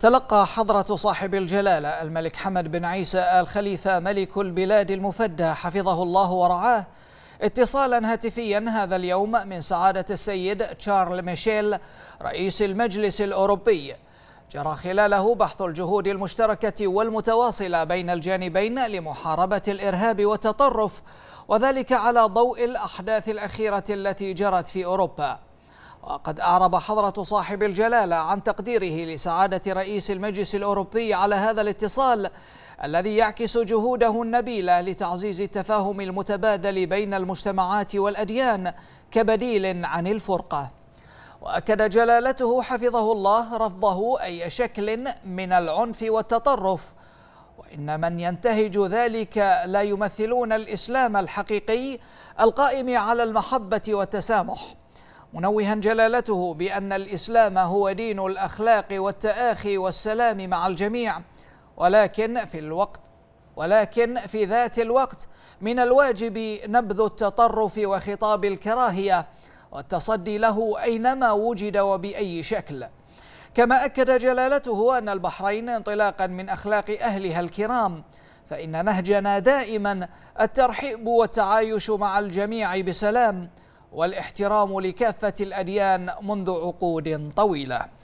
تلقى حضرة صاحب الجلالة الملك حمد بن عيسى آل خليفة ملك البلاد المفدى حفظه الله ورعاه اتصالا هاتفيا هذا اليوم من سعادة السيد تشارل ميشيل رئيس المجلس الأوروبي جرى خلاله بحث الجهود المشتركة والمتواصلة بين الجانبين لمحاربة الإرهاب والتطرف وذلك على ضوء الأحداث الأخيرة التي جرت في أوروبا وقد أعرب حضرة صاحب الجلالة عن تقديره لسعادة رئيس المجلس الأوروبي على هذا الاتصال الذي يعكس جهوده النبيلة لتعزيز التفاهم المتبادل بين المجتمعات والأديان كبديل عن الفرقة وأكد جلالته حفظه الله رفضه أي شكل من العنف والتطرف وإن من ينتهج ذلك لا يمثلون الإسلام الحقيقي القائم على المحبة والتسامح منوها جلالته بأن الإسلام هو دين الأخلاق والتآخي والسلام مع الجميع ولكن في الوقت ولكن في ذات الوقت من الواجب نبذ التطرف وخطاب الكراهية والتصدي له أينما وجد وبأي شكل كما أكد جلالته أن البحرين انطلاقا من أخلاق أهلها الكرام فإن نهجنا دائما الترحيب والتعايش مع الجميع بسلام والاحترام لكافة الأديان منذ عقود طويلة